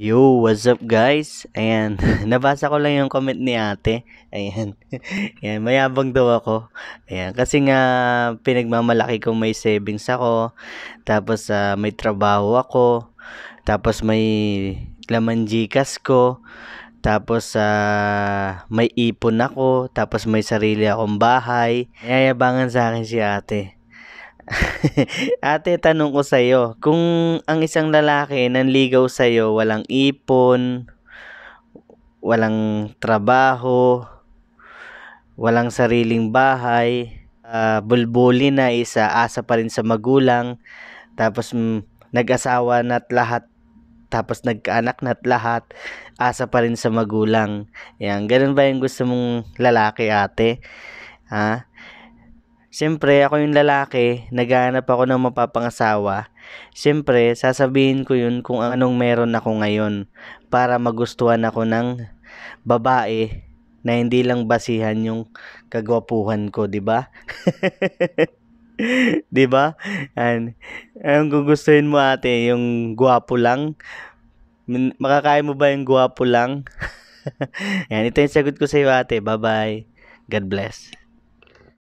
Yo, what's up guys? Ayan, nabasa ko lang yung comment ni ate. Ayan, Ayan mayabang daw ako. Ayan, kasi nga pinagmamalaki ko may savings ako. Tapos uh, may trabaho ako. Tapos may laman Gcash ko. Tapos uh, may ipon ako. Tapos may sarili akong bahay. Mayayabangan sa akin si ate. Ate, tanong ko sa'yo, kung ang isang lalaki nanligaw sa'yo, walang ipon, walang trabaho, walang sariling bahay, uh, ah, bulbuli na isa, asa pa rin sa magulang, tapos mm, nag-asawa na at lahat, tapos nagkaanak na at lahat, asa pa rin sa magulang. Yan, ganun ba yung gusto mong lalaki ate? Ha? Ah, Siyempre, ako yung lalaki, naghahanap ako ng mapapangasawa. Siyempre, sasabihin ko yun kung anong meron ako ngayon para magustuhan ako ng babae na hindi lang basihan yung kagwapuhan ko, di ba? 'Di ba? And ang gugustuhin mo ate, yung guwapo lang. Makakaya mo ba yung guwapo lang? Yan, ito yung sagot ko sa iyo ate. Bye-bye. God bless.